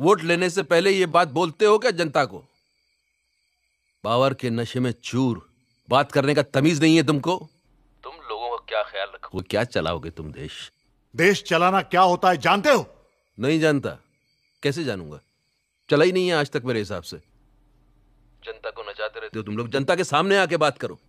vote लेने से पहले ये बात बोलते हो क्या जनता को पावर के नशे में चूर बात करने का तमीज नहीं है तुमको तुम लोगों का क्या ख्याल वो क्या चलाओगे तुम देश देश चलाना क्या होता है जानते हो नहीं जानता कैसे जानूंगा चला ही नहीं है आज तक मेरे हिसाब से जनता को नचाते रहते हो तो तुम लोग जनता के सामने आके बात करो